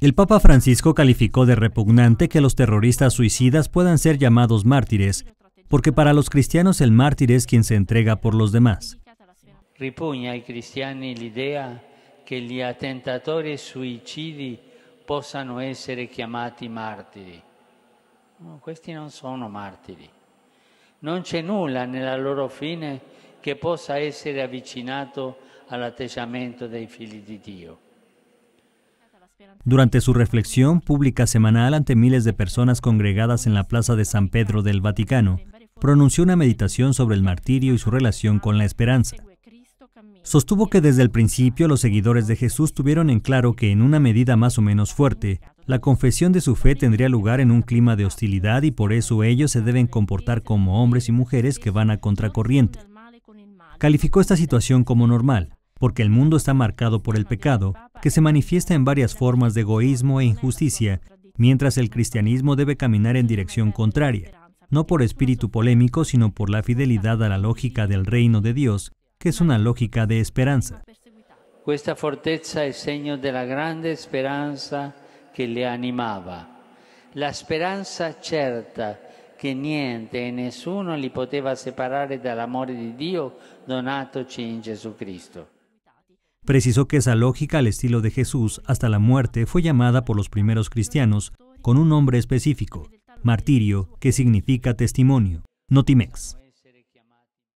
El Papa Francisco calificó de repugnante que los terroristas suicidas puedan ser llamados mártires, porque para los cristianos el mártir es quien se entrega por los demás. Ripugna ai cristiani l'idea che gli attentatori suicidi possano essere chiamati martiri. No, questi non sono martiri. Non c'è nulla nella loro fine che possa essere avvicinato all'atteggiamento dei figli di Dio. Durante su reflexión pública semanal ante miles de personas congregadas en la Plaza de San Pedro del Vaticano, pronunció una meditación sobre el martirio y su relación con la esperanza. Sostuvo que desde el principio los seguidores de Jesús tuvieron en claro que en una medida más o menos fuerte, la confesión de su fe tendría lugar en un clima de hostilidad y por eso ellos se deben comportar como hombres y mujeres que van a contracorriente. Calificó esta situación como normal, porque el mundo está marcado por el pecado que se manifiesta en varias formas de egoísmo e injusticia, mientras el cristianismo debe caminar en dirección contraria, no por espíritu polémico, sino por la fidelidad a la lógica del reino de Dios, que es una lógica de esperanza. Esta fortaleza es signo de la grande esperanza que le animaba, la esperanza certa que niente e nessuno li poteva separar dall'amore di Dio Dios in Gesù Cristo. Precisó que esa lógica al estilo de Jesús hasta la muerte fue llamada por los primeros cristianos con un nombre específico, martirio, que significa testimonio, notimex.